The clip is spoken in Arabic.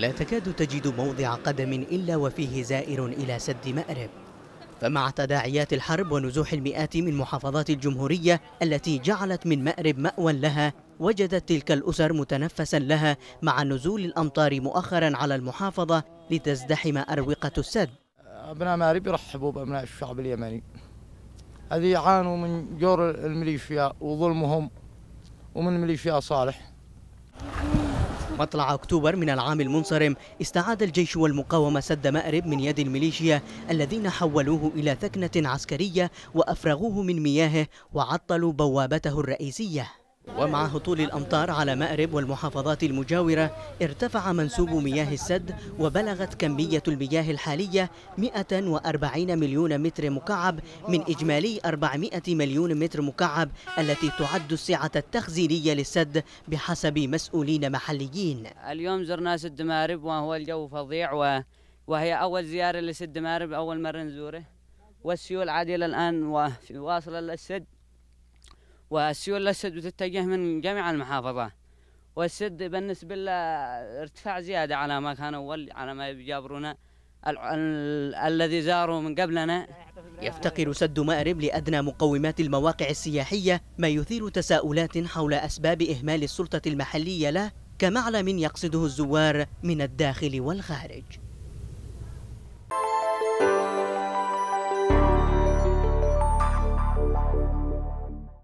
لا تكاد تجد موضع قدم إلا وفيه زائر إلى سد مأرب فمع تداعيات الحرب ونزوح المئات من محافظات الجمهورية التي جعلت من مأرب مأوى لها وجدت تلك الأسر متنفسا لها مع نزول الأمطار مؤخرا على المحافظة لتزدحم أروقة السد أبناء مأرب يرحبوا بأبناء الشعب اليمني هذه يعانوا من جور الميليشيا وظلمهم ومن ميليشيا صالح مطلع أكتوبر من العام المنصرم استعاد الجيش والمقاومة سد مأرب من يد الميليشيا الذين حولوه إلى ثكنة عسكرية وأفرغوه من مياهه وعطلوا بوابته الرئيسية ومع هطول الأمطار على مأرب والمحافظات المجاورة ارتفع منسوب مياه السد وبلغت كمية المياه الحالية 140 مليون متر مكعب من إجمالي 400 مليون متر مكعب التي تعد السعة التخزينية للسد بحسب مسؤولين محليين اليوم زرنا سد مأرب وهو الجو فظيع وهي أول زيارة لسد مأرب أول مرة نزوره والسيول عادلة الآن واصلة للسد والسيول للسد وتتجه من جميع المحافظات والسد بالنسبة له ارتفاع زيادة على ما كان أول على ما ال الذي زاروا من قبلنا يفتقر سد مأرب لأدنى مقومات المواقع السياحية ما يثير تساؤلات حول أسباب إهمال السلطة المحلية له كمعلم يقصده الزوار من الداخل والخارج